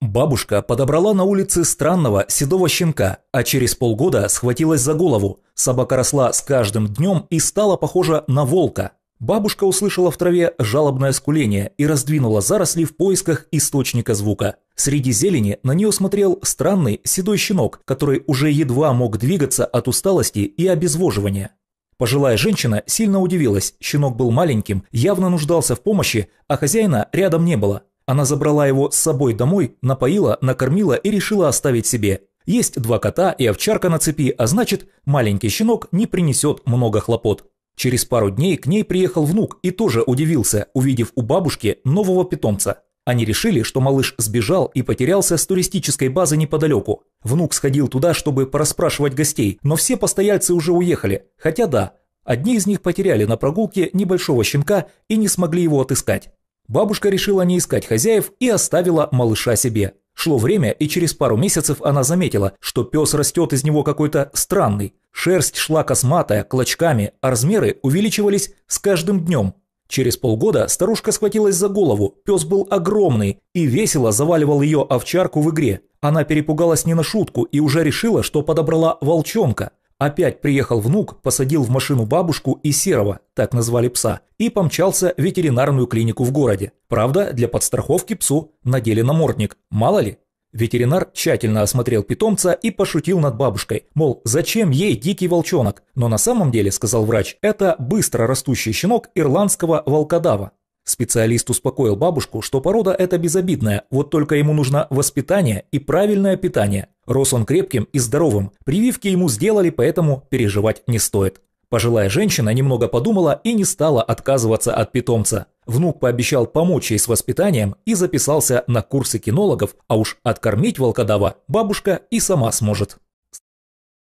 Бабушка подобрала на улице странного седого щенка, а через полгода схватилась за голову. Собака росла с каждым днем и стала похожа на волка. Бабушка услышала в траве жалобное скуление и раздвинула заросли в поисках источника звука. Среди зелени на нее смотрел странный седой щенок, который уже едва мог двигаться от усталости и обезвоживания. Пожилая женщина сильно удивилась, щенок был маленьким, явно нуждался в помощи, а хозяина рядом не было. Она забрала его с собой домой, напоила, накормила и решила оставить себе. Есть два кота и овчарка на цепи, а значит, маленький щенок не принесет много хлопот. Через пару дней к ней приехал внук и тоже удивился, увидев у бабушки нового питомца. Они решили, что малыш сбежал и потерялся с туристической базы неподалеку. Внук сходил туда, чтобы порасспрашивать гостей, но все постояльцы уже уехали. Хотя да, одни из них потеряли на прогулке небольшого щенка и не смогли его отыскать. Бабушка решила не искать хозяев и оставила малыша себе. Шло время, и через пару месяцев она заметила, что пес растет из него какой-то странный. Шерсть шла косматая, клочками, а размеры увеличивались с каждым днем. Через полгода старушка схватилась за голову, пес был огромный и весело заваливал ее овчарку в игре. Она перепугалась не на шутку и уже решила, что подобрала волчонка. Опять приехал внук, посадил в машину бабушку и Серого, так назвали пса, и помчался в ветеринарную клинику в городе. Правда, для подстраховки псу надели намордник, мало ли. Ветеринар тщательно осмотрел питомца и пошутил над бабушкой, мол, зачем ей дикий волчонок? Но на самом деле, сказал врач, это быстро растущий щенок ирландского волкодава. Специалист успокоил бабушку, что порода эта безобидная, вот только ему нужно воспитание и правильное питание. Рос он крепким и здоровым, прививки ему сделали, поэтому переживать не стоит. Пожилая женщина немного подумала и не стала отказываться от питомца. Внук пообещал помочь ей с воспитанием и записался на курсы кинологов, а уж откормить волкодава бабушка и сама сможет.